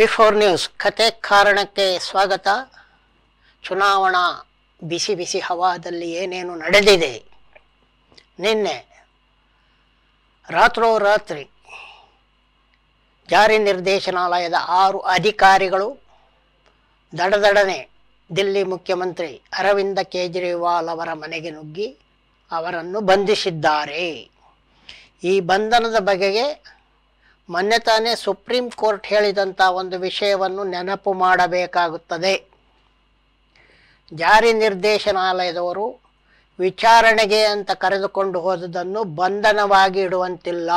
before news ಕತೆ ಕಾರಣಕ್ಕೆ ಸ್ವಾಗತ ಚುನಾವಣಾ ಬಿಸಿ ಬಿಸಿ ಹವಾದಲ್ಲಿ ಏನೇನು ನಡೆದಿದೆ ನಿನ್ನೆ ರಾತ್ರೋರಾತ್ರಿ ಜಾರಿ ನಿರ್ದೇಶನಾಲಯದ ಆರು ಅಧಿಕಾರಿಗಳು ದಡದಡನೆ ದಿಲ್ಲಿ ಮುಖ್ಯಮಂತ್ರಿ ಅರವಿಂದ ಕೇಜ್ರಿವಾಲ್ ಅವರ ಮನೆಗೆ ನುಗ್ಗಿ ಅವರನ್ನು ಬಂಧಿಸಿದ್ದಾರೆ ಈ ಬಂಧನದ ಬಗೆಗೆ ಮೊನ್ನೆ ತಾನೇ ಸುಪ್ರೀಂ ಕೋರ್ಟ್ ಹೇಳಿದಂಥ ಒಂದು ವಿಷಯವನ್ನು ನೆನಪು ಮಾಡಬೇಕಾಗುತ್ತದೆ ಜಾರಿ ನಿರ್ದೇಶನಾಲಯದವರು ವಿಚಾರಣೆಗೆ ಅಂತ ಕರೆದುಕೊಂಡು ಹೋದದನ್ನು ಬಂಧನವಾಗಿ ಇಡುವಂತಿಲ್ಲ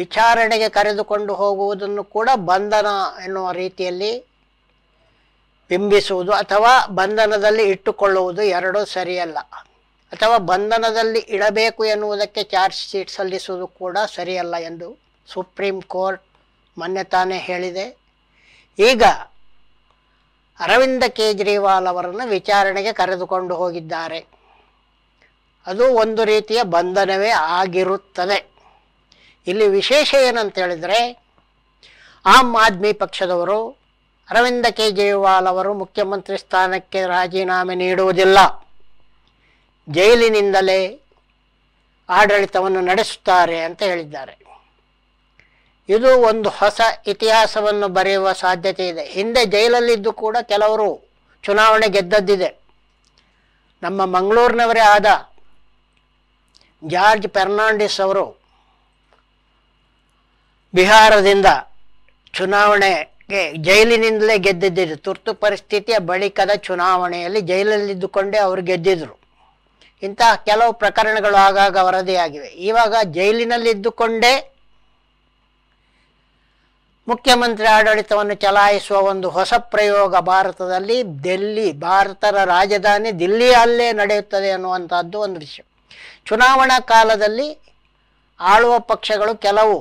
ವಿಚಾರಣೆಗೆ ಕರೆದುಕೊಂಡು ಹೋಗುವುದನ್ನು ಕೂಡ ಬಂಧನ ಎನ್ನುವ ರೀತಿಯಲ್ಲಿ ಬಿಂಬಿಸುವುದು ಅಥವಾ ಬಂಧನದಲ್ಲಿ ಇಟ್ಟುಕೊಳ್ಳುವುದು ಎರಡೂ ಸರಿಯಲ್ಲ ಅಥವಾ ಬಂಧನದಲ್ಲಿ ಇಡಬೇಕು ಎನ್ನುವುದಕ್ಕೆ ಚಾರ್ಜ್ ಶೀಟ್ ಸಲ್ಲಿಸುವುದು ಕೂಡ ಸರಿಯಲ್ಲ ಎಂದು ಸುಪ್ರೀಂ ಕೋರ್ಟ್ ಮೊನ್ನೆ ತಾನೇ ಹೇಳಿದೆ ಈಗ ಅರವಿಂದ ಕೇಜ್ರಿವಾಲ್ ಅವರನ್ನು ವಿಚಾರಣೆಗೆ ಕರೆದುಕೊಂಡು ಹೋಗಿದ್ದಾರೆ ಅದು ಒಂದು ರೀತಿಯ ಬಂಧನವೇ ಆಗಿರುತ್ತದೆ ಇಲ್ಲಿ ವಿಶೇಷ ಏನಂತ ಹೇಳಿದರೆ ಆಮ್ ಆದ್ಮಿ ಪಕ್ಷದವರು ಅರವಿಂದ ಕೇಜ್ರಿವಾಲ್ ಅವರು ಮುಖ್ಯಮಂತ್ರಿ ಸ್ಥಾನಕ್ಕೆ ರಾಜೀನಾಮೆ ನೀಡುವುದಿಲ್ಲ ಜೈಲಿನಿಂದಲೇ ಆಡಳಿತವನ್ನು ನಡೆಸುತ್ತಾರೆ ಅಂತ ಹೇಳಿದ್ದಾರೆ ಇದು ಒಂದು ಹೊಸ ಇತಿಹಾಸವನ್ನು ಬರೆಯುವ ಸಾಧ್ಯತೆ ಇದೆ ಹಿಂದೆ ಜೈಲಲ್ಲಿದ್ದು ಕೂಡ ಕೆಲವರು ಚುನಾವಣೆ ಗೆದ್ದದ್ದಿದೆ ನಮ್ಮ ಮಂಗಳೂರಿನವರೇ ಆದ ಜಾರ್ಜ್ ಫೆರ್ನಾಂಡಿಸ್ ಅವರು ಬಿಹಾರದಿಂದ ಚುನಾವಣೆಗೆ ಜೈಲಿನಿಂದಲೇ ಗೆದ್ದಿದ್ದರು ತುರ್ತು ಪರಿಸ್ಥಿತಿಯ ಬಳಿಕದ ಚುನಾವಣೆಯಲ್ಲಿ ಜೈಲಲ್ಲಿದ್ದುಕೊಂಡೇ ಅವರು ಗೆದ್ದಿದ್ದರು ಇಂತಹ ಕೆಲವು ಪ್ರಕರಣಗಳು ಆಗಾಗ ವರದಿಯಾಗಿವೆ ಇವಾಗ ಜೈಲಿನಲ್ಲಿದ್ದುಕೊಂಡೇ ಮುಖ್ಯಮಂತ್ರಿ ಆಡಳಿತವನ್ನು ಚಲಾಯಿಸುವ ಒಂದು ಹೊಸ ಪ್ರಯೋಗ ಭಾರತದಲ್ಲಿ ದೆಲ್ಲಿ ಭಾರತದ ರಾಜಧಾನಿ ಅಲ್ಲೇ ನಡೆಯುತ್ತದೆ ಅನ್ನುವಂಥದ್ದು ಒಂದು ವಿಷಯ ಚುನಾವಣಾ ಕಾಲದಲ್ಲಿ ಆಳುವ ಪಕ್ಷಗಳು ಕೆಲವು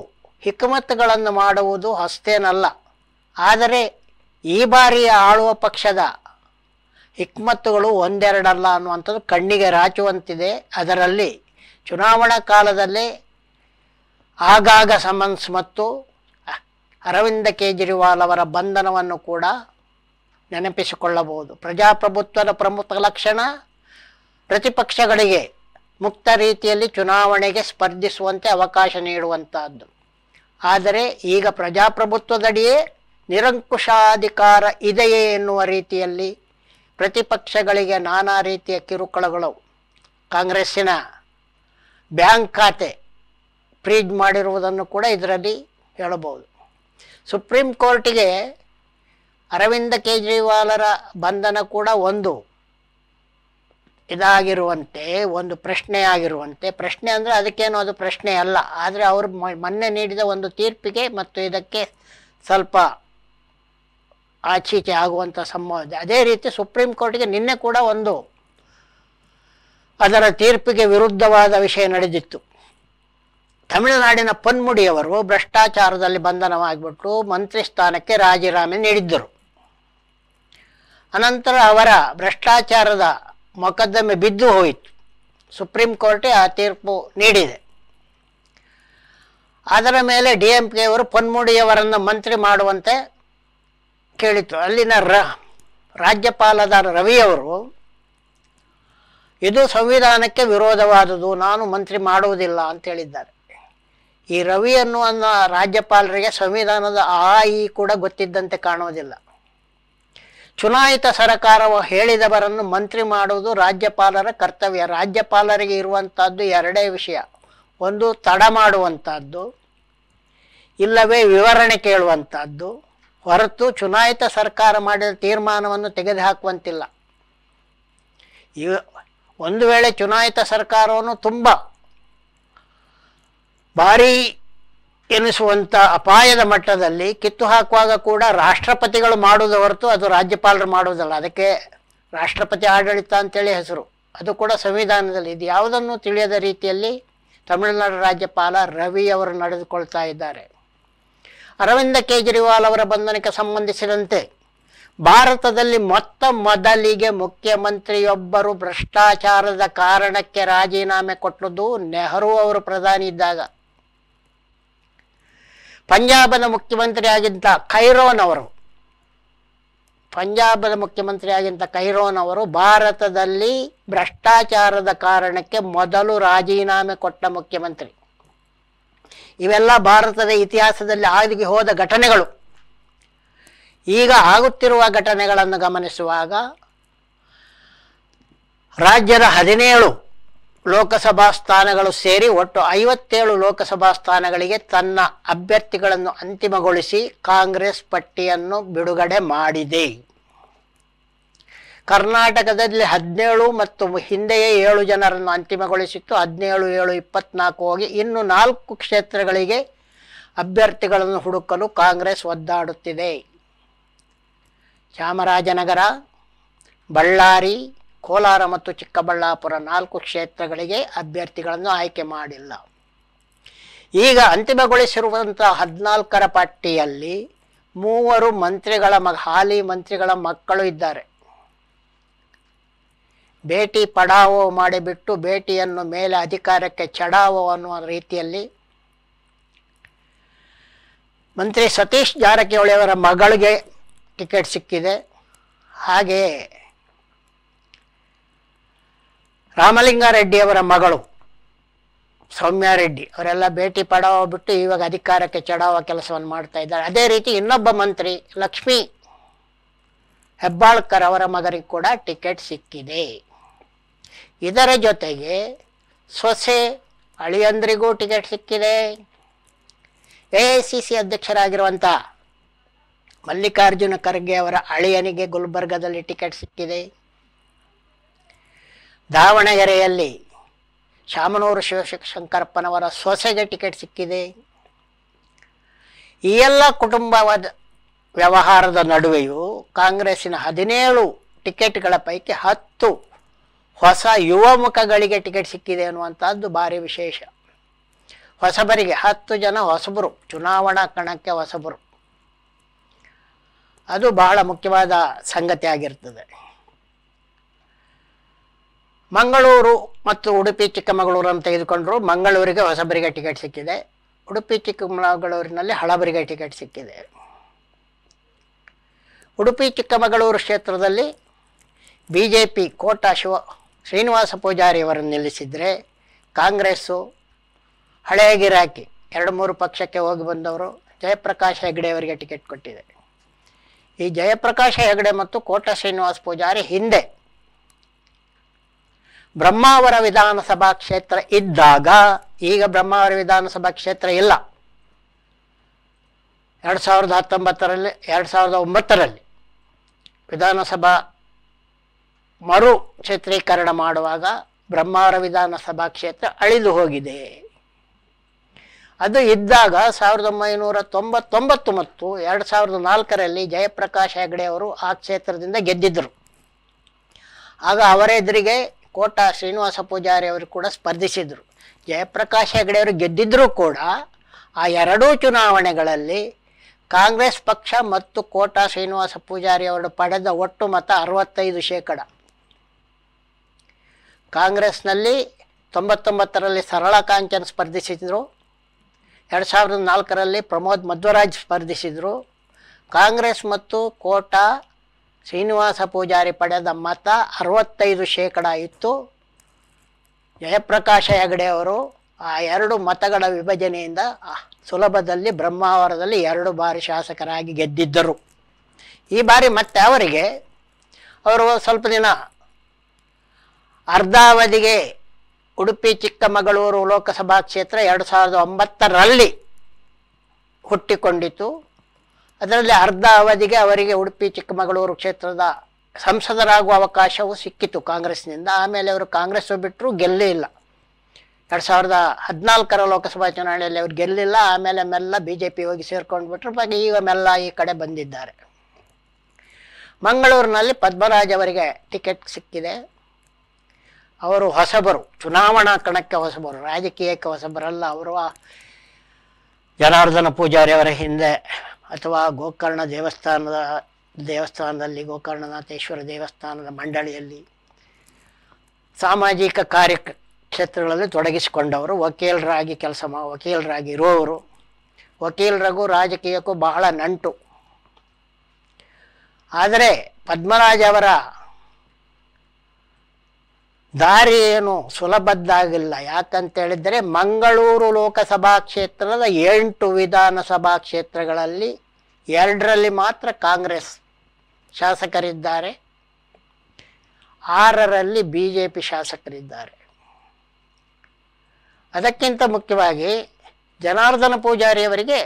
ಹಿಕ್ಕಮತ್ತುಗಳನ್ನು ಮಾಡುವುದು ಹೊಸ್ತೇನಲ್ಲ ಆದರೆ ಈ ಬಾರಿಯ ಆಳುವ ಪಕ್ಷದ ಹಿಕ್ಮತ್ತುಗಳು ಒಂದೆರಡಲ್ಲ ಅನ್ನುವಂಥದ್ದು ಕಣ್ಣಿಗೆ ರಾಚುವಂತಿದೆ ಅದರಲ್ಲಿ ಚುನಾವಣಾ ಕಾಲದಲ್ಲಿ ಆಗಾಗ ಸಮನ್ಸ್ ಮತ್ತು ಅರವಿಂದ ಕೇಜ್ರಿವಾಲ್ ಅವರ ಬಂಧನವನ್ನು ಕೂಡ ನೆನಪಿಸಿಕೊಳ್ಳಬಹುದು ಪ್ರಜಾಪ್ರಭುತ್ವದ ಪ್ರಮುಖ ಲಕ್ಷಣ ಪ್ರತಿಪಕ್ಷಗಳಿಗೆ ಮುಕ್ತ ರೀತಿಯಲ್ಲಿ ಚುನಾವಣೆಗೆ ಸ್ಪರ್ಧಿಸುವಂತೆ ಅವಕಾಶ ನೀಡುವಂತಹದ್ದು ಆದರೆ ಈಗ ಪ್ರಜಾಪ್ರಭುತ್ವದಡಿಯೇ ನಿರಂಕುಶಾಧಿಕಾರ ಇದೆಯೇ ಎನ್ನುವ ರೀತಿಯಲ್ಲಿ ಪ್ರತಿಪಕ್ಷಗಳಿಗೆ ನಾನಾ ರೀತಿಯ ಕಿರುಕುಳಗಳು ಕಾಂಗ್ರೆಸ್ಸಿನ ಬ್ಯಾಂಕ್ ಖಾತೆ ಫ್ರೀಜ್ ಮಾಡಿರುವುದನ್ನು ಕೂಡ ಇದರಲ್ಲಿ ಹೇಳಬಹುದು ಸುಪ್ರೀಂ ಕೋರ್ಟಿಗೆ ಅರವಿಂದ ಕೇಜ್ರಿವಾಲರ ಬಂಧನ ಕೂಡ ಒಂದು ಇದಾಗಿರುವಂತೆ ಒಂದು ಪ್ರಶ್ನೆ ಆಗಿರುವಂತೆ ಪ್ರಶ್ನೆ ಅಂದರೆ ಅದಕ್ಕೇನು ಅದು ಪ್ರಶ್ನೆ ಅಲ್ಲ ಆದರೆ ಅವರು ಮೊನ್ನೆ ನೀಡಿದ ಒಂದು ತೀರ್ಪಿಗೆ ಮತ್ತು ಇದಕ್ಕೆ ಸ್ವಲ್ಪ ಆಚೀಚೆ ಆಗುವಂಥ ಸಂಭವ ಇದೆ ಅದೇ ರೀತಿ ಸುಪ್ರೀಂ ಕೋರ್ಟ್ಗೆ ನಿನ್ನೆ ಕೂಡ ಒಂದು ಅದರ ತೀರ್ಪಿಗೆ ವಿರುದ್ಧವಾದ ವಿಷಯ ನಡೆದಿತ್ತು ತಮಿಳುನಾಡಿನ ಪೊನ್ಮುಡಿಯವರು ಭ್ರಷ್ಟಾಚಾರದಲ್ಲಿ ಬಂಧನವಾಗಿಬಿಟ್ಟು ಮಂತ್ರಿ ಸ್ಥಾನಕ್ಕೆ ರಾಜೀನಾಮೆ ನೀಡಿದ್ದರು ಅನಂತರ ಅವರ ಭ್ರಷ್ಟಾಚಾರದ ಮೊಕದ್ದಮೆ ಬಿದ್ದು ಹೋಯಿತು ಸುಪ್ರೀಂ ಕೋರ್ಟೇ ಆ ತೀರ್ಪು ನೀಡಿದೆ ಅದರ ಮೇಲೆ ಡಿ ಎಂ ಕೆ ಅವರು ಪೊನ್ಮುಡಿಯವರನ್ನು ಮಂತ್ರಿ ಮಾಡುವಂತೆ ಕೇಳಿತು ಅಲ್ಲಿನ ರ ರಾಜ್ಯಪಾಲದ ರವಿಯವರು ಇದು ಸಂವಿಧಾನಕ್ಕೆ ವಿರೋಧವಾದುದು ನಾನು ಮಂತ್ರಿ ಮಾಡುವುದಿಲ್ಲ ಅಂತ ಹೇಳಿದ್ದಾರೆ ಈ ರವಿ ಅನ್ನುವ ರಾಜ್ಯಪಾಲರಿಗೆ ಸಂವಿಧಾನದ ಆ ಈ ಕೂಡ ಗೊತ್ತಿದ್ದಂತೆ ಕಾಣುವುದಿಲ್ಲ ಚುನಾಯಿತ ಸರಕಾರವು ಹೇಳಿದವರನ್ನು ಮಂತ್ರಿ ಮಾಡುವುದು ರಾಜ್ಯಪಾಲರ ಕರ್ತವ್ಯ ರಾಜ್ಯಪಾಲರಿಗೆ ಇರುವಂಥದ್ದು ಎರಡೇ ವಿಷಯ ಒಂದು ತಡ ಮಾಡುವಂಥದ್ದು ಇಲ್ಲವೇ ವಿವರಣೆ ಕೇಳುವಂಥದ್ದು ಹೊರತು ಚುನಾಯಿತ ಸರ್ಕಾರ ಮಾಡಿದ ತೀರ್ಮಾನವನ್ನು ತೆಗೆದುಹಾಕುವಂತಿಲ್ಲ ಈ ಒಂದು ವೇಳೆ ಚುನಾಯಿತ ಸರ್ಕಾರವನ್ನು ತುಂಬ ಭಾರೀ ಎನಿಸುವಂಥ ಅಪಾಯದ ಮಟ್ಟದಲ್ಲಿ ಕಿತ್ತು ಹಾಕುವಾಗ ಕೂಡ ರಾಷ್ಟ್ರಪತಿಗಳು ಮಾಡುವುದು ಹೊರತು ಅದು ರಾಜ್ಯಪಾಲರು ಮಾಡುವುದಲ್ಲ ಅದಕ್ಕೆ ರಾಷ್ಟ್ರಪತಿ ಆಡಳಿತ ಅಂತೇಳಿ ಹೆಸರು ಅದು ಕೂಡ ಸಂವಿಧಾನದಲ್ಲಿ ಇದು ಯಾವುದನ್ನು ತಿಳಿಯದ ರೀತಿಯಲ್ಲಿ ತಮಿಳುನಾಡು ರಾಜ್ಯಪಾಲ ರವಿ ಅವರು ನಡೆದುಕೊಳ್ತಾ ಇದ್ದಾರೆ ಅರವಿಂದ ಕೇಜ್ರಿವಾಲ್ ಅವರ ಬಂಧನಕ್ಕೆ ಸಂಬಂಧಿಸಿದಂತೆ ಭಾರತದಲ್ಲಿ ಮೊತ್ತ ಮೊದಲಿಗೆ ಮುಖ್ಯಮಂತ್ರಿಯೊಬ್ಬರು ಭ್ರಷ್ಟಾಚಾರದ ಕಾರಣಕ್ಕೆ ರಾಜೀನಾಮೆ ಕೊಟ್ಟದ್ದು ನೆಹರು ಅವರು ಪ್ರಧಾನಿ ಇದ್ದಾಗ ಪಂಜಾಬದ ಮುಖ್ಯಮಂತ್ರಿ ಆಗಿದ್ದ ಖೈರೋನ್ ಅವರು ಪಂಜಾಬದ ಮುಖ್ಯಮಂತ್ರಿ ಆಗಿದ್ದ ಖೈರೋನ್ ಅವರು ಭಾರತದಲ್ಲಿ ಭ್ರಷ್ಟಾಚಾರದ ಕಾರಣಕ್ಕೆ ಮೊದಲು ರಾಜೀನಾಮೆ ಕೊಟ್ಟ ಮುಖ್ಯಮಂತ್ರಿ ಇವೆಲ್ಲ ಭಾರತದ ಇತಿಹಾಸದಲ್ಲಿ ಆಗಿ ಹೋದ ಘಟನೆಗಳು ಈಗ ಆಗುತ್ತಿರುವ ಘಟನೆಗಳನ್ನು ಗಮನಿಸುವಾಗ ರಾಜ್ಯದ ಹದಿನೇಳು ಲೋಕಸಭಾ ಸ್ಥಾನಗಳು ಸೇರಿ ಒಟ್ಟು ಐವತ್ತೇಳು ಲೋಕಸಭಾ ಸ್ಥಾನಗಳಿಗೆ ತನ್ನ ಅಭ್ಯರ್ಥಿಗಳನ್ನು ಅಂತಿಮಗೊಳಿಸಿ ಕಾಂಗ್ರೆಸ್ ಪಟ್ಟಿಯನ್ನು ಬಿಡುಗಡೆ ಮಾಡಿದೆ ಕರ್ನಾಟಕದಲ್ಲಿ ಹದಿನೇಳು ಮತ್ತು ಹಿಂದೆಯೇ ಏಳು ಜನರನ್ನು ಅಂತಿಮಗೊಳಿಸಿತ್ತು ಹದಿನೇಳು ಏಳು ಇಪ್ಪತ್ನಾಲ್ಕು ಹೋಗಿ ಇನ್ನು ನಾಲ್ಕು ಕ್ಷೇತ್ರಗಳಿಗೆ ಅಭ್ಯರ್ಥಿಗಳನ್ನು ಹುಡುಕಲು ಕಾಂಗ್ರೆಸ್ ಒದ್ದಾಡುತ್ತಿದೆ ಚಾಮರಾಜನಗರ ಬಳ್ಳಾರಿ ಕೋಲಾರ ಮತ್ತು ಚಿಕ್ಕಬಳ್ಳಾಪುರ ನಾಲ್ಕು ಕ್ಷೇತ್ರಗಳಿಗೆ ಅಭ್ಯರ್ಥಿಗಳನ್ನು ಆಯ್ಕೆ ಮಾಡಿಲ್ಲ ಈಗ ಅಂತಿಮಗೊಳಿಸಿರುವಂಥ ಹದಿನಾಲ್ಕರ ಪಟ್ಟಿಯಲ್ಲಿ ಮೂವರು ಮಂತ್ರಿಗಳ ಮ ಹಾಲಿ ಮಂತ್ರಿಗಳ ಮಕ್ಕಳು ಇದ್ದಾರೆ ಭೇಟಿ ಪಡಾವೋ ಮಾಡಿಬಿಟ್ಟು ಭೇಟಿಯನ್ನು ಮೇಲೆ ಅಧಿಕಾರಕ್ಕೆ ಚಡಾವೋ ಅನ್ನುವ ರೀತಿಯಲ್ಲಿ ಮಂತ್ರಿ ಸತೀಶ್ ಜಾರಕಿಹೊಳಿಯವರ ಮಗಳಿಗೆ ಟಿಕೆಟ್ ಸಿಕ್ಕಿದೆ ಹಾಗೆಯೇ ರಾಮಲಿಂಗಾರೆಡ್ಡಿಯವರ ಮಗಳು ಸೌಮ್ಯಾರೆಡ್ಡಿ ಅವರೆಲ್ಲ ಭೇಟಿ ಪಡಾವ ಬಿಟ್ಟು ಇವಾಗ ಅಧಿಕಾರಕ್ಕೆ ಚಡಾವ ಕೆಲಸವನ್ನು ಮಾಡ್ತಾ ಇದ್ದಾರೆ ಅದೇ ರೀತಿ ಇನ್ನೊಬ್ಬ ಮಂತ್ರಿ ಲಕ್ಷ್ಮಿ ಹೆಬ್ಬಾಳ್ಕರ್ ಅವರ ಮಗನಿಗೆ ಕೂಡ ಟಿಕೆಟ್ ಸಿಕ್ಕಿದೆ ಇದರ ಜೊತೆಗೆ ಸೊಸೆ ಅಳಿಯಂದ್ರಿಗೂ ಟಿಕೆಟ್ ಸಿಕ್ಕಿದೆ ಎ ಐ ಸಿ ಸಿ ಅಧ್ಯಕ್ಷರಾಗಿರುವಂಥ ಮಲ್ಲಿಕಾರ್ಜುನ ಖರ್ಗೆ ಅವರ ಅಳಿಯನಿಗೆ ಗುಲ್ಬರ್ಗದಲ್ಲಿ ಟಿಕೆಟ್ ಸಿಕ್ಕಿದೆ ದಾವಣಗೆರೆಯಲ್ಲಿ ಶಾಮನೂರು ಶಿವಶಂಕರಪ್ಪನವರ ಸೊಸೆಗೆ ಟಿಕೆಟ್ ಸಿಕ್ಕಿದೆ ಈ ಎಲ್ಲ ಕುಟುಂಬ ವ್ಯವಹಾರದ ನಡುವೆಯೂ ಕಾಂಗ್ರೆಸ್ಸಿನ ಹದಿನೇಳು ಟಿಕೆಟ್ಗಳ ಪೈಕಿ ಹತ್ತು ಹೊಸ ಯುವ ಮುಖಗಳಿಗೆ ಟಿಕೆಟ್ ಸಿಕ್ಕಿದೆ ಅನ್ನುವಂಥದ್ದು ಭಾರಿ ವಿಶೇಷ ಹೊಸಬರಿಗೆ ಹತ್ತು ಜನ ಹೊಸಬರು ಚುನಾವಣಾ ಕಣಕ್ಕೆ ಹೊಸಬರು ಅದು ಬಹಳ ಮುಖ್ಯವಾದ ಸಂಗತಿ ಆಗಿರ್ತದೆ ಮಂಗಳೂರು ಮತ್ತು ಉಡುಪಿ ಚಿಕ್ಕಮಗಳೂರು ಅಂತ ತೆಗೆದುಕೊಂಡರು ಮಂಗಳೂರಿಗೆ ಹೊಸಬರಿಗೆ ಟಿಕೆಟ್ ಸಿಕ್ಕಿದೆ ಉಡುಪಿ ಚಿಕ್ಕಮಗಳೂರಿನಲ್ಲಿ ಹಳಬರಿಗೆ ಟಿಕೆಟ್ ಸಿಕ್ಕಿದೆ ಉಡುಪಿ ಚಿಕ್ಕಮಗಳೂರು ಕ್ಷೇತ್ರದಲ್ಲಿ B J P Kota Shiva Srinivasa ಪೂಜಾರಿಯವರನ್ನು ನಿಲ್ಲಿಸಿದರೆ ಕಾಂಗ್ರೆಸ್ಸು ಹಳೆಯ ಗಿರಾಕಿ ಎರಡು ಮೂರು ಪಕ್ಷಕ್ಕೆ ಹೋಗಿ ಬಂದವರು ಜಯಪ್ರಕಾಶ್ ಅವರಿಗೆ ಟಿಕೆಟ್ ಕೊಟ್ಟಿದೆ ಈ ಜಯಪ್ರಕಾಶ್ ಹೆಗ್ಡೆ ಮತ್ತು ಕೋಟ ಶ್ರೀನಿವಾಸ ಪೂಜಾರಿ ಹಿಂದೆ ಬ್ರಹ್ಮಾವರ ವಿಧಾನಸಭಾ ಕ್ಷೇತ್ರ ಇದ್ದಾಗ ಈಗ ಬ್ರಹ್ಮಾವರ ವಿಧಾನಸಭಾ ಕ್ಷೇತ್ರ ಇಲ್ಲ ಎರಡು ಸಾವಿರದ ಹತ್ತೊಂಬತ್ತರಲ್ಲಿ ಎರಡು ಸಾವಿರದ ಒಂಬತ್ತರಲ್ಲಿ ವಿಧಾನಸಭಾ ಮರು ಕ್ಷೇತ್ರೀಕರಣ ಮಾಡುವಾಗ ಬ್ರಹ್ಮಾವರ ವಿಧಾನಸಭಾ ಕ್ಷೇತ್ರ ಅಳಿದು ಹೋಗಿದೆ ಅದು ಇದ್ದಾಗ ಸಾವಿರದ ಒಂಬೈನೂರ ತೊಂಬತ್ತೊಂಬತ್ತು ಮತ್ತು ಎರಡು ಸಾವಿರದ ನಾಲ್ಕರಲ್ಲಿ ಜಯಪ್ರಕಾಶ್ ಹೆಗಡೆ ಅವರು ಆ ಕ್ಷೇತ್ರದಿಂದ ಗೆದ್ದಿದ್ದರು ಆಗ ಅವರೆದುರಿಗೆ ಕೋಟ ಶ್ರೀನಿವಾಸ ಪೂಜಾರಿ ಅವರು ಕೂಡ ಸ್ಪರ್ಧಿಸಿದರು ಜಯಪ್ರಕಾಶ್ ಹೆಗಡೆ ಅವರು ಗೆದ್ದಿದ್ದರೂ ಕೂಡ ಆ ಎರಡೂ ಚುನಾವಣೆಗಳಲ್ಲಿ ಕಾಂಗ್ರೆಸ್ ಪಕ್ಷ ಮತ್ತು ಕೋಟ ಶ್ರೀನಿವಾಸ ಪೂಜಾರಿ ಅವರು ಪಡೆದ ಒಟ್ಟು ಮತ ಅರವತ್ತೈದು ಶೇಕಡ ಕಾಂಗ್ರೆಸ್ನಲ್ಲಿ ತೊಂಬತ್ತೊಂಬತ್ತರಲ್ಲಿ ಸರಳ ಕಾಂಚನ್ ಸ್ಪರ್ಧಿಸಿದರು ಎರಡು ಸಾವಿರದ ನಾಲ್ಕರಲ್ಲಿ ಪ್ರಮೋದ್ ಮಧ್ವರಾಜ್ ಸ್ಪರ್ಧಿಸಿದರು ಕಾಂಗ್ರೆಸ್ ಮತ್ತು ಕೋಟ ಶ್ರೀನಿವಾಸ ಪೂಜಾರಿ ಪಡೆದ ಮತ ಅರವತ್ತೈದು ಶೇಕಡ ಇತ್ತು ಜಯಪ್ರಕಾಶ ಹೆಗಡೆ ಅವರು ಆ ಎರಡು ಮತಗಳ ವಿಭಜನೆಯಿಂದ ಸುಲಭದಲ್ಲಿ ಬ್ರಹ್ಮಾವರದಲ್ಲಿ ಎರಡು ಬಾರಿ ಶಾಸಕರಾಗಿ ಗೆದ್ದಿದ್ದರು ಈ ಬಾರಿ ಮತ್ತೆ ಅವರಿಗೆ ಅವರು ಸ್ವಲ್ಪ ದಿನ ಅರ್ಧಾವಧಿಗೆ ಉಡುಪಿ ಚಿಕ್ಕಮಗಳೂರು ಲೋಕಸಭಾ ಕ್ಷೇತ್ರ ಎರಡು ಸಾವಿರದ ಒಂಬತ್ತರಲ್ಲಿ ಹುಟ್ಟಿಕೊಂಡಿತು ಅದರಲ್ಲಿ ಅರ್ಧ ಅವಧಿಗೆ ಅವರಿಗೆ ಉಡುಪಿ ಚಿಕ್ಕಮಗಳೂರು ಕ್ಷೇತ್ರದ ಸಂಸದರಾಗುವ ಅವಕಾಶವೂ ಸಿಕ್ಕಿತು ಕಾಂಗ್ರೆಸ್ನಿಂದ ಆಮೇಲೆ ಅವರು ಕಾಂಗ್ರೆಸ್ ಬಿಟ್ಟರು ಗೆಲ್ಲೇ ಇಲ್ಲ ಎರಡು ಸಾವಿರದ ಹದಿನಾಲ್ಕರ ಲೋಕಸಭಾ ಚುನಾವಣೆಯಲ್ಲಿ ಅವರು ಗೆಲ್ಲಿಲ್ಲ ಆಮೇಲೆ ಮೆಲ್ಲ ಬಿ ಜೆ ಪಿ ಹೋಗಿ ಸೇರ್ಕೊಂಡು ಬಿಟ್ಟರು ಬಗ್ಗೆ ಈಗ ಮೆಲ್ಲ ಈ ಕಡೆ ಬಂದಿದ್ದಾರೆ ಮಂಗಳೂರಿನಲ್ಲಿ ಪದ್ಮರಾಜ್ ಅವರಿಗೆ ಟಿಕೆಟ್ ಸಿಕ್ಕಿದೆ ಅವರು ಹೊಸಬರು ಚುನಾವಣಾ ಕಣಕ್ಕೆ ಹೊಸಬರು ರಾಜಕೀಯಕ್ಕೆ ಹೊಸಬರಲ್ಲ ಅವರು ಜನಾರ್ದನ ಪೂಜಾರಿಯವರ ಹಿಂದೆ ಅಥವಾ ಗೋಕರ್ಣ ದೇವಸ್ಥಾನದ ದೇವಸ್ಥಾನದಲ್ಲಿ ಗೋಕರ್ಣನಾಥೇಶ್ವರ ದೇವಸ್ಥಾನದ ಮಂಡಳಿಯಲ್ಲಿ ಸಾಮಾಜಿಕ ಕಾರ್ಯ ಕ್ಷೇತ್ರಗಳಲ್ಲಿ ತೊಡಗಿಸಿಕೊಂಡವರು ವಕೀಲರಾಗಿ ಕೆಲಸ ಮಾ ವಕೀಲರಾಗಿ ಇರುವವರು ವಕೀಲರಿಗೂ ರಾಜಕೀಯಕ್ಕೂ ಬಹಳ ನಂಟು ಆದರೆ ಪದ್ಮರಾಜ್ ಅವರ ದಾರಿ ಏನು ಸುಲಭದ್ದಾಗಿಲ್ಲ ಯಾಕಂತೇಳಿದರೆ ಮಂಗಳೂರು ಲೋಕಸಭಾ ಕ್ಷೇತ್ರದ ಎಂಟು ವಿಧಾನಸಭಾ ಕ್ಷೇತ್ರಗಳಲ್ಲಿ ಎರಡರಲ್ಲಿ ಮಾತ್ರ ಕಾಂಗ್ರೆಸ್ ಶಾಸಕರಿದ್ದಾರೆ ಆರರಲ್ಲಿ ಬಿ ಜೆ ಪಿ ಶಾಸಕರಿದ್ದಾರೆ ಅದಕ್ಕಿಂತ ಮುಖ್ಯವಾಗಿ ಜನಾರ್ದನ ಪೂಜಾರಿಯವರಿಗೆ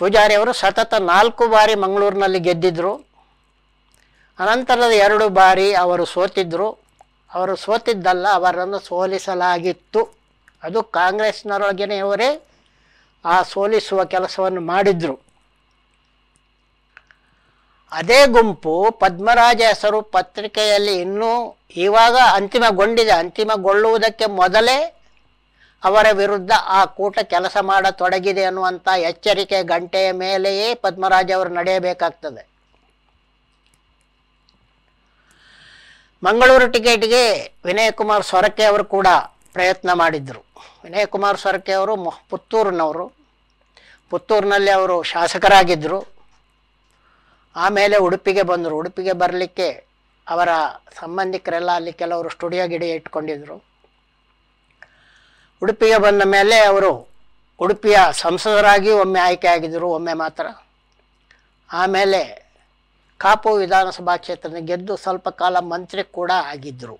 ಪೂಜಾರಿಯವರು ಸತತ ನಾಲ್ಕು ಬಾರಿ ಮಂಗಳೂರಿನಲ್ಲಿ ಗೆದ್ದಿದ್ದರು ಅನಂತರದ ಎರಡು ಬಾರಿ ಅವರು ಸೋತಿದ್ದರು ಅವರು ಸೋತಿದ್ದಲ್ಲ ಅವರನ್ನು ಸೋಲಿಸಲಾಗಿತ್ತು ಅದು ಕಾಂಗ್ರೆಸ್ನೊಳಗಿನೇ ಇವರೇ ಆ ಸೋಲಿಸುವ ಕೆಲಸವನ್ನು ಮಾಡಿದರು ಅದೇ ಗುಂಪು ಪದ್ಮರಾಜ ಹೆಸರು ಪತ್ರಿಕೆಯಲ್ಲಿ ಇನ್ನೂ ಇವಾಗ ಅಂತಿಮಗೊಂಡಿದೆ ಅಂತಿಮಗೊಳ್ಳುವುದಕ್ಕೆ ಮೊದಲೇ ಅವರ ವಿರುದ್ಧ ಆ ಕೂಟ ಕೆಲಸ ಮಾಡತೊಡಗಿದೆ ಅನ್ನುವಂಥ ಎಚ್ಚರಿಕೆ ಗಂಟೆಯ ಮೇಲೆಯೇ ಪದ್ಮರಾಜ ಅವರು ನಡೆಯಬೇಕಾಗ್ತದೆ ಮಂಗಳೂರು ಟಿಕೆಟ್ಗೆ ವಿನಯ್ ಕುಮಾರ್ ಸೊರಕೆ ಅವರು ಕೂಡ ಪ್ರಯತ್ನ ಮಾಡಿದ್ದರು ವಿನಯ್ ಕುಮಾರ್ ಸೊರಕೆ ಅವರು ಪುತ್ತೂರಿನವರು ಪುತ್ತೂರಿನಲ್ಲಿ ಅವರು ಶಾಸಕರಾಗಿದ್ದರು ಆಮೇಲೆ ಉಡುಪಿಗೆ ಬಂದರು ಉಡುಪಿಗೆ ಬರಲಿಕ್ಕೆ ಅವರ ಸಂಬಂಧಿಕರೆಲ್ಲ ಅಲ್ಲಿ ಕೆಲವರು ಸ್ಟುಡಿಯೋ ಗಿಡ ಇಟ್ಕೊಂಡಿದ್ದರು ಉಡುಪಿಗೆ ಬಂದ ಮೇಲೆ ಅವರು ಉಡುಪಿಯ ಸಂಸದರಾಗಿ ಒಮ್ಮೆ ಆಯ್ಕೆ ಆಗಿದ್ದರು ಒಮ್ಮೆ ಮಾತ್ರ ಆಮೇಲೆ ಕಾಪು ವಿಧಾನಸಭಾ ಕ್ಷೇತ್ರದ ಗೆದ್ದು ಸ್ವಲ್ಪ ಕಾಲ ಮಂತ್ರಿ ಕೂಡ ಆಗಿದ್ದರು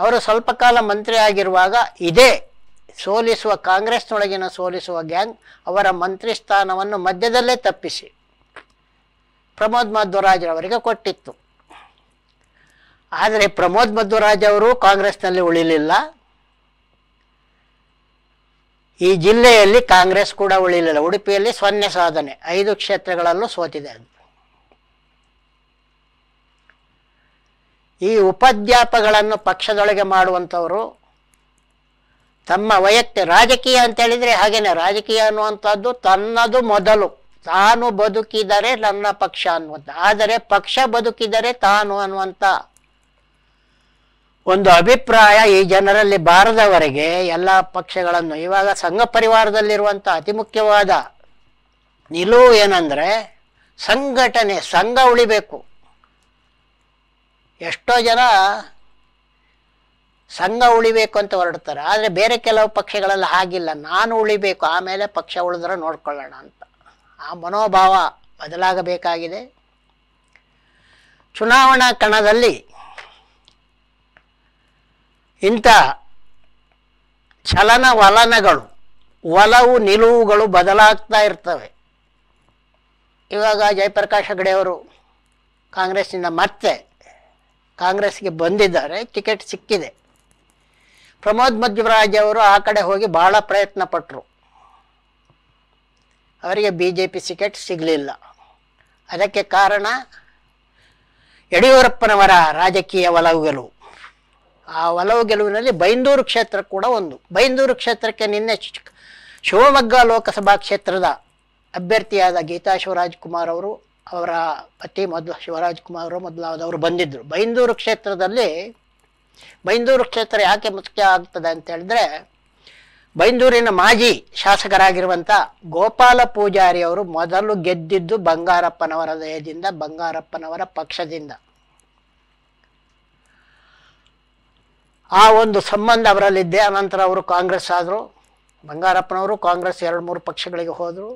ಅವರು ಸ್ವಲ್ಪ ಕಾಲ ಮಂತ್ರಿ ಆಗಿರುವಾಗ ಇದೇ ಸೋಲಿಸುವ ಕಾಂಗ್ರೆಸ್ನೊಳಗಿನ ಸೋಲಿಸುವ ಗ್ಯಾಂಗ್ ಅವರ ಮಂತ್ರಿ ಸ್ಥಾನವನ್ನು ಮಧ್ಯದಲ್ಲೇ ತಪ್ಪಿಸಿ ಪ್ರಮೋದ್ ಅವರಿಗೆ ಕೊಟ್ಟಿತ್ತು ಆದರೆ ಪ್ರಮೋದ್ ಮಧ್ವರಾಜ್ ಅವರು ಕಾಂಗ್ರೆಸ್ನಲ್ಲಿ ಉಳಿಲಿಲ್ಲ ಈ ಜಿಲ್ಲೆಯಲ್ಲಿ ಕಾಂಗ್ರೆಸ್ ಕೂಡ ಉಳಿಲಿಲ್ಲ ಉಡುಪಿಯಲ್ಲಿ ಸೊನ್ನೆ ಸಾಧನೆ ಐದು ಕ್ಷೇತ್ರಗಳಲ್ಲೂ ಸೋತಿದೆ ಅದು ಈ ಉಪದ್ಯಾಪಗಳನ್ನು ಪಕ್ಷದೊಳಗೆ ಮಾಡುವಂಥವರು ತಮ್ಮ ವೈಯಕ್ತಿಕ ರಾಜಕೀಯ ಅಂತೇಳಿದರೆ ಹಾಗೇನೆ ರಾಜಕೀಯ ಅನ್ನುವಂಥದ್ದು ತನ್ನದು ಮೊದಲು ತಾನು ಬದುಕಿದರೆ ನನ್ನ ಪಕ್ಷ ಅನ್ನುವಂಥ ಆದರೆ ಪಕ್ಷ ಬದುಕಿದರೆ ತಾನು ಅನ್ನುವಂಥ ಒಂದು ಅಭಿಪ್ರಾಯ ಈ ಜನರಲ್ಲಿ ಬಾರದವರೆಗೆ ಎಲ್ಲ ಪಕ್ಷಗಳನ್ನು ಇವಾಗ ಸಂಘ ಪರಿವಾರದಲ್ಲಿರುವಂಥ ಅತಿ ಮುಖ್ಯವಾದ ನಿಲುವು ಏನಂದರೆ ಸಂಘಟನೆ ಸಂಘ ಉಳಿಬೇಕು ಎಷ್ಟೋ ಜನ ಸಂಘ ಉಳಿಬೇಕು ಅಂತ ಹೊರಡ್ತಾರೆ ಆದರೆ ಬೇರೆ ಕೆಲವು ಪಕ್ಷಗಳಲ್ಲಿ ಹಾಗಿಲ್ಲ ನಾನು ಉಳಿಬೇಕು ಆಮೇಲೆ ಪಕ್ಷ ಉಳಿದ್ರೆ ನೋಡ್ಕೊಳ್ಳೋಣ ಅಂತ ಆ ಮನೋಭಾವ ಬದಲಾಗಬೇಕಾಗಿದೆ ಚುನಾವಣಾ ಕಣದಲ್ಲಿ ಇಂಥ ಚಲನವಲನಗಳು ಒಲವು ನಿಲುವುಗಳು ಬದಲಾಗ್ತಾ ಇರ್ತವೆ ಇವಾಗ ಜಯಪ್ರಕಾಶ್ ಹೆಗಡೆಯವರು ಕಾಂಗ್ರೆಸ್ನಿಂದ ಮತ್ತೆ ಕಾಂಗ್ರೆಸ್ಗೆ ಬಂದಿದ್ದಾರೆ ಟಿಕೆಟ್ ಸಿಕ್ಕಿದೆ ಪ್ರಮೋದ್ ಮಧ್ವರಾಜ್ ಅವರು ಆ ಕಡೆ ಹೋಗಿ ಭಾಳ ಪ್ರಯತ್ನ ಪಟ್ಟರು ಅವರಿಗೆ ಬಿ ಜೆ ಪಿ ಸಿಕೆಟ್ ಸಿಗಲಿಲ್ಲ ಅದಕ್ಕೆ ಕಾರಣ ಯಡಿಯೂರಪ್ಪನವರ ರಾಜಕೀಯ ಒಲವು ಗೆಲುವು ಆ ಒಲವು ಗೆಲುವಿನಲ್ಲಿ ಬೈಂದೂರು ಕ್ಷೇತ್ರ ಕೂಡ ಒಂದು ಬೈಂದೂರು ಕ್ಷೇತ್ರಕ್ಕೆ ನಿನ್ನೆ ಶಿವಮೊಗ್ಗ ಲೋಕಸಭಾ ಕ್ಷೇತ್ರದ ಅಭ್ಯರ್ಥಿಯಾದ ಗೀತಾ ಶಿವರಾಜ್ ಕುಮಾರ್ ಅವರು ಅವರ ಪತಿ ಮೊದಲು ಶಿವರಾಜ್ ಕುಮಾರ್ ಮೊದಲಾದವರು ಬಂದಿದ್ದರು ಬೈಂದೂರು ಕ್ಷೇತ್ರದಲ್ಲಿ ಬೈಂದೂರು ಕ್ಷೇತ್ರ ಯಾಕೆ ಮುಖ್ಯ ಆಗ್ತದೆ ಅಂತ ಹೇಳಿದ್ರೆ ಬೈಂದೂರಿನ ಮಾಜಿ ಶಾಸಕರಾಗಿರುವಂಥ ಗೋಪಾಲ ಪೂಜಾರಿ ಅವರು ಮೊದಲು ಗೆದ್ದಿದ್ದು ಬಂಗಾರಪ್ಪನವರ ದಯದಿಂದ ಬಂಗಾರಪ್ಪನವರ ಪಕ್ಷದಿಂದ ಆ ಒಂದು ಸಂಬಂಧ ಅವರಲ್ಲಿದ್ದೆ ಅನಂತರ ಅವರು ಕಾಂಗ್ರೆಸ್ ಆದರು ಬಂಗಾರಪ್ಪನವರು ಕಾಂಗ್ರೆಸ್ ಎರಡು ಮೂರು ಪಕ್ಷಗಳಿಗೆ ಹೋದರು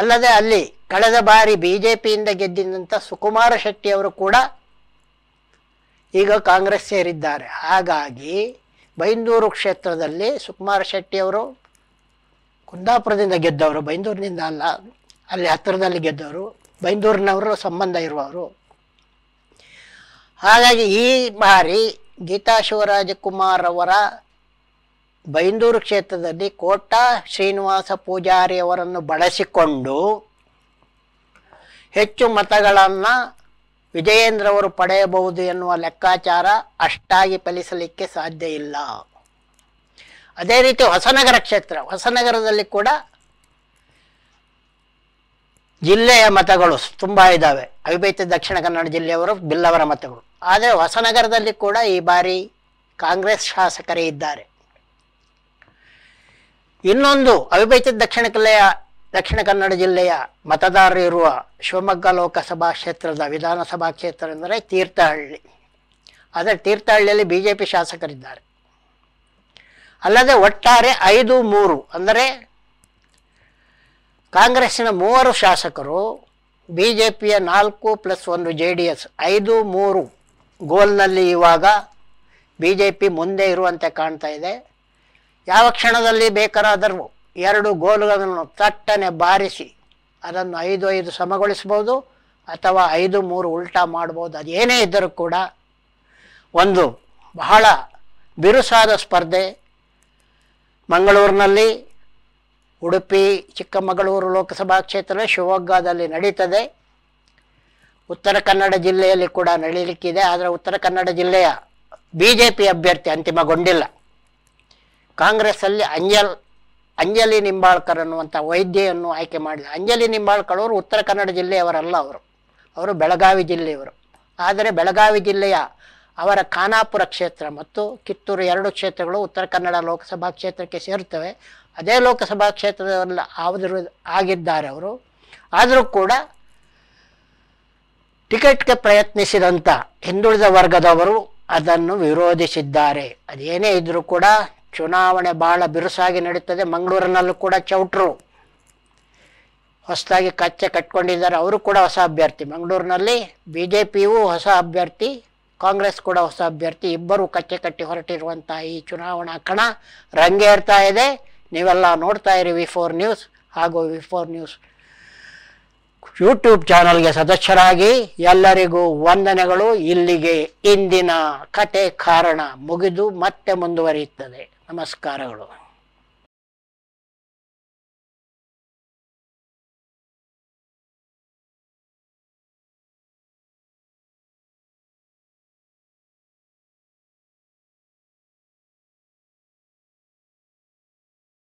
ಅಲ್ಲದೆ ಅಲ್ಲಿ ಕಳೆದ ಬಾರಿ ಬಿಜೆಪಿಯಿಂದ ಗೆದ್ದಿದ್ದಂಥ ಸುಕುಮಾರ ಶೆಟ್ಟಿಯವರು ಕೂಡ ಈಗ ಕಾಂಗ್ರೆಸ್ ಸೇರಿದ್ದಾರೆ ಹಾಗಾಗಿ ಬೈಂದೂರು ಕ್ಷೇತ್ರದಲ್ಲಿ ಸುಕುಮಾರ ಶೆಟ್ಟಿ ಅವರು ಕುಂದಾಪುರದಿಂದ ಗೆದ್ದವರು ಬೈಂದೂರಿನಿಂದ ಅಲ್ಲ ಅಲ್ಲಿ ಹತ್ತಿರದಲ್ಲಿ ಗೆದ್ದವರು ಬೈಂದೂರಿನವರು ಸಂಬಂಧ ಇರುವವರು ಹಾಗಾಗಿ ಈ ಬಾರಿ ಗೀತಾ ಶಿವರಾಜಕುಮಾರ್ ಅವರ ಬೈಂದೂರು ಕ್ಷೇತ್ರದಲ್ಲಿ ಕೋಟಾ ಶ್ರೀನಿವಾಸ ಪೂಜಾರಿಯವರನ್ನು ಬಳಸಿಕೊಂಡು ಹೆಚ್ಚು ಮತಗಳನ್ನು ವಿಜಯೇಂದ್ರವರು ಅವರು ಪಡೆಯಬಹುದು ಎನ್ನುವ ಲೆಕ್ಕಾಚಾರ ಅಷ್ಟಾಗಿ ಫಲಿಸಲಿಕ್ಕೆ ಸಾಧ್ಯ ಇಲ್ಲ ಅದೇ ರೀತಿ ಹೊಸನಗರ ಕ್ಷೇತ್ರ ಹೊಸನಗರದಲ್ಲಿ ಕೂಡ ಜಿಲ್ಲೆಯ ಮತಗಳು ತುಂಬ ಇದ್ದಾವೆ ಅವಿಭೇದ ದಕ್ಷಿಣ ಕನ್ನಡ ಜಿಲ್ಲೆಯವರು ಬಿಲ್ಲವರ ಮತಗಳು ಆದರೆ ಹೊಸನಗರದಲ್ಲಿ ಕೂಡ ಈ ಬಾರಿ ಕಾಂಗ್ರೆಸ್ ಶಾಸಕರೇ ಇದ್ದಾರೆ ಇನ್ನೊಂದು ಅವಿಭಜಿತ ದಕ್ಷಿಣ ಕಲೆಯ ದಕ್ಷಿಣ ಕನ್ನಡ ಜಿಲ್ಲೆಯ ಮತದಾರರಿರುವ ಶಿವಮೊಗ್ಗ ಲೋಕಸಭಾ ಕ್ಷೇತ್ರದ ವಿಧಾನಸಭಾ ಕ್ಷೇತ್ರ ಎಂದರೆ ತೀರ್ಥಹಳ್ಳಿ ಆದರೆ ತೀರ್ಥಹಳ್ಳಿಯಲ್ಲಿ ಬಿ ಜೆ ಪಿ ಶಾಸಕರಿದ್ದಾರೆ ಅಲ್ಲದೆ ಒಟ್ಟಾರೆ ಐದು ಮೂರು ಅಂದರೆ ಕಾಂಗ್ರೆಸ್ಸಿನ ಮೂವರು ಶಾಸಕರು ಬಿ ಜೆ ಪಿಯ ನಾಲ್ಕು ಪ್ಲಸ್ ಒಂದು ಜೆ ಡಿ ಎಸ್ ಐದು ಮೂರು ಗೋಲ್ನಲ್ಲಿ ಇವಾಗ ಬಿ ಜೆ ಪಿ ಮುಂದೆ ಇರುವಂತೆ ಕಾಣ್ತಾ ಇದೆ ಯಾವ ಕ್ಷಣದಲ್ಲಿ ಬೇಕಾದರೂ ಎರಡು ಗೋಲುಗಳನ್ನು ತಟ್ಟನೆ ಬಾರಿಸಿ ಅದನ್ನು ಐದು ಐದು ಸಮಗೊಳಿಸ್ಬೋದು ಅಥವಾ ಐದು ಮೂರು ಉಲ್ಟಾ ಮಾಡ್ಬೋದು ಅದೇನೇ ಇದ್ದರೂ ಕೂಡ ಒಂದು ಬಹಳ ಬಿರುಸಾದ ಸ್ಪರ್ಧೆ ಮಂಗಳೂರಿನಲ್ಲಿ ಉಡುಪಿ ಚಿಕ್ಕಮಗಳೂರು ಲೋಕಸಭಾ ಕ್ಷೇತ್ರ ಶಿವಮೊಗ್ಗದಲ್ಲಿ ನಡೀತದೆ ಉತ್ತರ ಕನ್ನಡ ಜಿಲ್ಲೆಯಲ್ಲಿ ಕೂಡ ನಡೀಲಿಕ್ಕಿದೆ ಆದರೆ ಉತ್ತರ ಕನ್ನಡ ಜಿಲ್ಲೆಯ ಬಿ ಜೆ ಪಿ ಅಭ್ಯರ್ಥಿ ಅಂತಿಮಗೊಂಡಿಲ್ಲ ಕಾಂಗ್ರೆಸ್ಸಲ್ಲಿ ಅಂಜಲ್ ಅಂಜಲಿ ನಿಂಬಾಳ್ಕರ್ ಅನ್ನುವಂಥ ವೈದ್ಯೆಯನ್ನು ಆಯ್ಕೆ ಮಾಡಿದ ಅಂಜಲಿ ನಿಂಬಾಳ್ಕರ್ ಅವರು ಉತ್ತರ ಕನ್ನಡ ಜಿಲ್ಲೆಯವರಲ್ಲ ಅವರು ಅವರು ಬೆಳಗಾವಿ ಜಿಲ್ಲೆಯವರು ಆದರೆ ಬೆಳಗಾವಿ ಜಿಲ್ಲೆಯ ಅವರ ಖಾನಾಪುರ ಕ್ಷೇತ್ರ ಮತ್ತು ಕಿತ್ತೂರು ಎರಡು ಕ್ಷೇತ್ರಗಳು ಉತ್ತರ ಕನ್ನಡ ಲೋಕಸಭಾ ಕ್ಷೇತ್ರಕ್ಕೆ ಸೇರುತ್ತವೆ ಅದೇ ಲೋಕಸಭಾ ಕ್ಷೇತ್ರದಲ್ಲಿ ಆದರೂ ಆಗಿದ್ದಾರೆ ಅವರು ಆದರೂ ಕೂಡ ಟಿಕೆಟ್ಗೆ ಪ್ರಯತ್ನಿಸಿದಂಥ ಹಿಂದುಳಿದ ವರ್ಗದವರು ಅದನ್ನು ವಿರೋಧಿಸಿದ್ದಾರೆ ಅದೇನೇ ಇದ್ದರೂ ಕೂಡ ಚುನಾವಣೆ ಬಹಳ ಬಿರುಸಾಗಿ ನಡೀತದೆ ಮಂಗಳೂರಿನಲ್ಲೂ ಕೂಡ ಚೌಟ್ರು ಹೊಸದಾಗಿ ಕಚ್ಚೆ ಕಟ್ಕೊಂಡಿದ್ದಾರೆ ಅವರು ಕೂಡ ಹೊಸ ಅಭ್ಯರ್ಥಿ ಮಂಗಳೂರಿನಲ್ಲಿ ಬಿ ಜೆ ಪಿಯು ಹೊಸ ಅಭ್ಯರ್ಥಿ ಕಾಂಗ್ರೆಸ್ ಕೂಡ ಹೊಸ ಅಭ್ಯರ್ಥಿ ಇಬ್ಬರು ಕಚ್ಚೆ ಕಟ್ಟಿ ಹೊರಟಿರುವಂಥ ಈ ಚುನಾವಣಾ ಕಣ ರಂಗೇರ್ತಾ ಇದೆ ನೀವೆಲ್ಲ ನೋಡ್ತಾ ಇರಿ ವಿ ಫೋರ್ ನ್ಯೂಸ್ ಹಾಗೂ ವಿ ಫೋರ್ ನ್ಯೂಸ್ ಯೂಟ್ಯೂಬ್ ಚಾನಲ್ಗೆ ಸದಸ್ಯರಾಗಿ ಎಲ್ಲರಿಗೂ ವಂದನೆಗಳು ಇಲ್ಲಿಗೆ ಇಂದಿನ ಕತೆ ಕಾರಣ ಮುಗಿದು ಮತ್ತೆ ಮುಂದುವರಿಯುತ್ತದೆ ನಮಸ್ಕಾರಗಳು